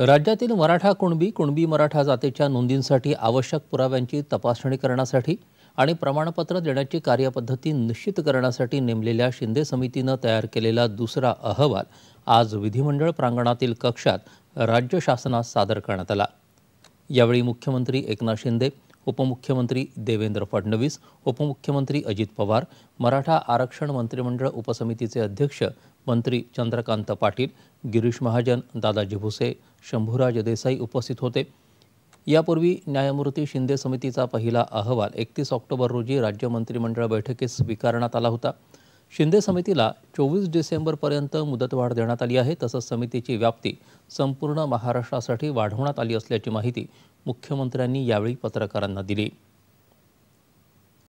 राज्यातील मराठा कुणबी कुणबी मराठा जातीच्या नोंदींसाठी आवश्यक पुराव्यांची तपासणी करण्यासाठी आणि प्रमाणपत्र देण्याची कार्यपद्धती निश्चित करण्यासाठी नेमलेल्या शिंदे समितीनं तयार केलेला दुसरा अहवाल आज विधिमंडळ प्रांगणातील कक्षात राज्य शासनास सादर करण्यात आला यावेळी मुख्यमंत्री एकनाथ शिंदे उपमुख्यमंत्री देवेंद्र फडणवीस उपमुख्यमंत्री अजित पवार मराठा आरक्षण मंत्रिमंडळ उपसमितीचे अध्यक्ष मंत्री चंद्रकांत पाटील गिरीश महाजन दादाजी भुसे शंभूराज देसाई उपस्थित होते यापूर्वी न्यायमूर्ती शिंदे समितीचा पहिला अहवाल एकतीस ऑक्टोबर रोजी राज्य मंत्रिमंडळ बैठकीत स्वीकारण्यात आला होता शिंदे समितीला चोवीस डिसेंबरपर्यंत मुदतवाढ देण्यात आली आहे तसंच समितीची व्याप्ती संपूर्ण महाराष्ट्रासाठी वाढवण्यात आली असल्याची माहिती मुख्यमंत्र्यांनी यावेळी पत्रकारांना दिली